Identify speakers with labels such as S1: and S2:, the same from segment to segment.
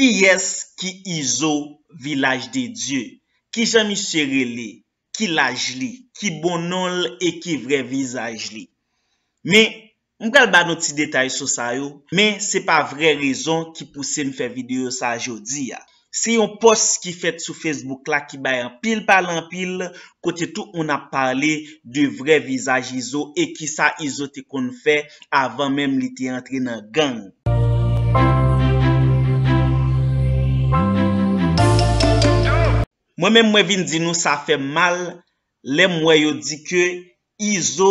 S1: Ki yes ki izo vilaj de Diyo, ki jamisye rele, ki laj li, ki bonol e ki vre vizaj li. Men, mkal ban nou ti detay sou sayo, men se pa vre rezon ki pousem fè videyo sa jodi ya. Se yon post ki fèt sou Facebook la ki bayan pil palan pil, kote tou on ap pale de vre vizaj izo e ki sa izote kon fè avan menm li te antre nan gang. Mwen men mwen vin di nou sa fe mal, le mwen yo di ke Izo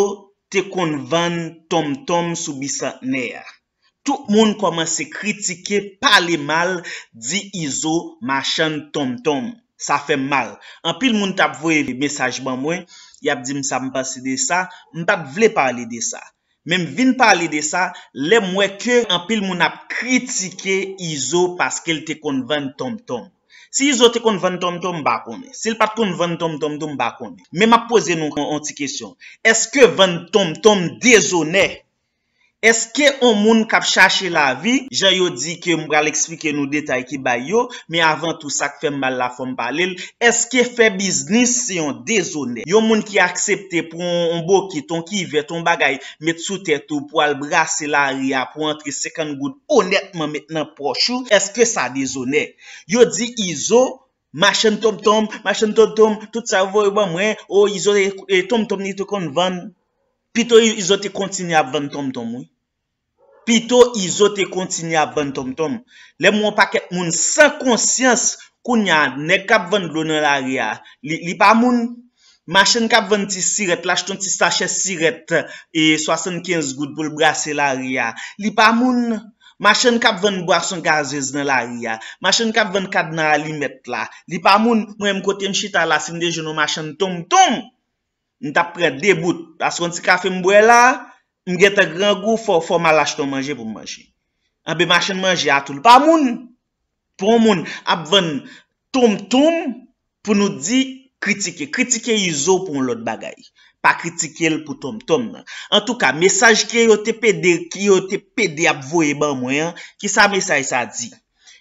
S1: te konvan tom tom soubisa ner. Tout moun koman se kritike, pale mal, di Izo machan tom tom. Sa fe mal. An pil moun tap vwe mesaj ban mwen, yap di msa mwen pase de sa, mwen tap vle pale de sa. Men vin pale de sa, le mwen ke an pil moun ap kritike Izo paske te konvan tom tom. Si yi zote kon ven tom tom, tom bakone. Si l pat kon ven tom tom, tom bakone. Me ma pose nou konti kesyon. Eske ven tom tom dezone? Eske yon moun kap chache la vi? Je yon di ke mbra l'eksplike nou detay ki bay yo, me avan tou sak fem mal la fom palil. Eske fe biznis se yon dezone? Yon moun ki aksepte pou mbo ki ton ki ve ton bagay met sou tete ou pou al brase la ria pou antre sek an gout onetman met nan prochou, eske sa dezone? Yon di izo, machen tomtom, machen tomtom, tout sa vò yon mwen, o izo tomtom e, e ni te kon vande. Pito yu izote kontinye ap ven tomtom ou. Pito izote kontinye ap ven tomtom. Le mwen paket moun sa konsyans kounya ne kap ven blou nan la riyan. Li pa moun, machan kap ven ti siret, lach ton ti stache siret e 75 gout pou lbrase la riyan. Li pa moun, machan kap ven bwar son garzez nan la riyan. Machan kap ven kad nan alimet la. Li pa moun, mwen mkote mchita la sin deje nou machan tomtom. N tap pre, debout, as kon ti kafe mbwe la, mget a gran gou, fò m a lach ton manje pou m manje. A be manjen manje atoul. Pa moun, pou m moun, ap ven tom tom pou nou di kritike. Kritike Izo pou m lot bagay. Pa kritike l pou tom tom nan. En tou ka, mesaj ki yo te pede ap voye ban mwen, ki sa mesaj sa di.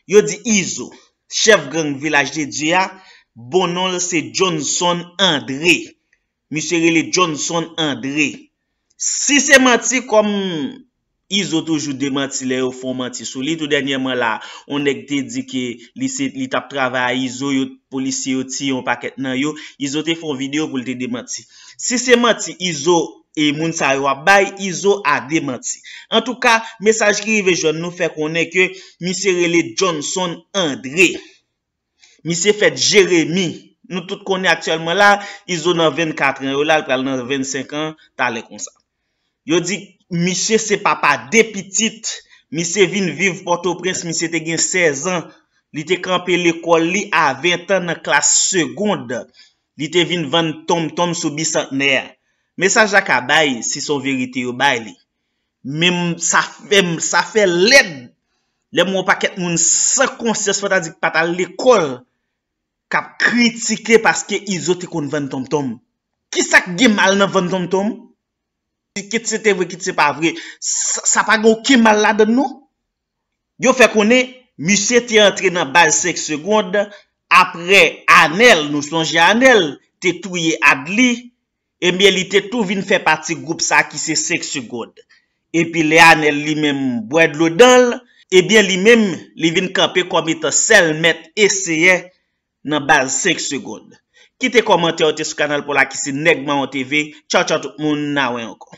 S1: Yo di Izo, chef gang village de Dua, bonon l se Johnson André. Mr. Relay Johnson André. Si se mati kom izo toujou demati le yo fon mati. Sou li tout denye man la, on dek dedike li tap travay izo yo polisi yo ti yo paket nan yo. Izo te fon video pou li te demati. Si se mati izo e moun sa yo wabay, izo a demati. En tou ka, mesaj krive joun nou fe konen ke Mr. Relay Johnson André. Mr. Feth Jeremie. Nou tout koni aktyalman la, i zo nan 24 an, yo la, pou al nan 25 an, talen konsa. Yo di, mi se se papa depitit, mi se vin viv Port-au-Prince, mi se te gen 16 an, li te kampe l'ekol li a 20 an nan klas segonde, li te vin van tom tom sou bisantner. Mesaj akabay, si son verite yo bay li. Men sa fe led, le moun paket moun se konses, pou ta di patal l'ekol, Kap kritike paske izotikoun vantantom. Kisa kge mal nan vantantom? Kit se te vwe, kit se pa vwe. Sa pa gen ou ke mal la den nou? Yo fe konen, musye te entri nan base seks segonde, apre anel, nou sonje anel, te touye ad li, e miye li te tou vin fe pati group sa ki se seks segonde. E pi le anel li menm bwede lo donl, e biye li menm li vin kapi komite sel met eseye nan bal sek segonde. Kite komente ote sou kanal pou la kisi Neg Mawo TV. Chow chow tout moun na wey okon.